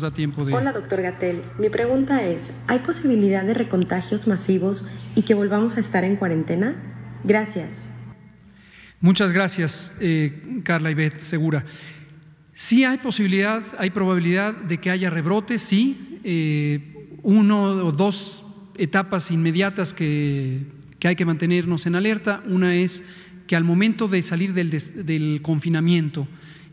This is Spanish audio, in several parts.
Pues tiempo de... Hola, doctor Gatel. Mi pregunta es, ¿hay posibilidad de recontagios masivos y que volvamos a estar en cuarentena? Gracias. Muchas gracias, eh, Carla y Ibet, Segura. Sí hay posibilidad, hay probabilidad de que haya rebrotes, sí. Eh, uno o dos etapas inmediatas que, hay que mantenernos en alerta. Una es que al momento de salir del confinamiento,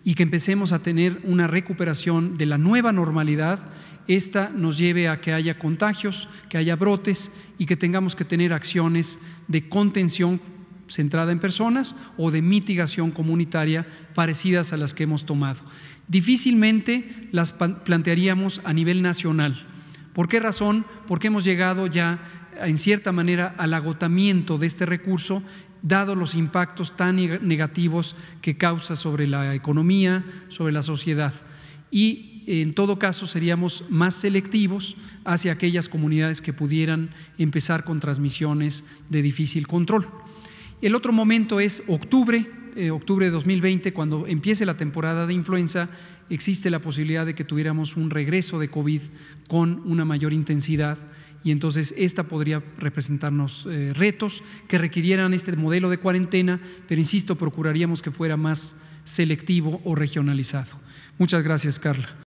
y que empecemos a tener una recuperación de la nueva normalidad, esta nos lleve a que haya contagios, que haya brotes y que tengamos que tener acciones de contención centrada en personas o de mitigación comunitaria parecidas a las que hemos tomado. Difícilmente las plantearíamos a nivel nacional. ¿Por qué razón? Porque hemos llegado ya en cierta manera al agotamiento de este recurso, dado los impactos tan negativos que causa sobre la economía, sobre la sociedad. Y en todo caso seríamos más selectivos hacia aquellas comunidades que pudieran empezar con transmisiones de difícil control. El otro momento es octubre, eh, octubre de 2020, cuando empiece la temporada de influenza, existe la posibilidad de que tuviéramos un regreso de COVID con una mayor intensidad y entonces esta podría representarnos eh, retos que requirieran este modelo de cuarentena, pero insisto, procuraríamos que fuera más selectivo o regionalizado. Muchas gracias, Carla.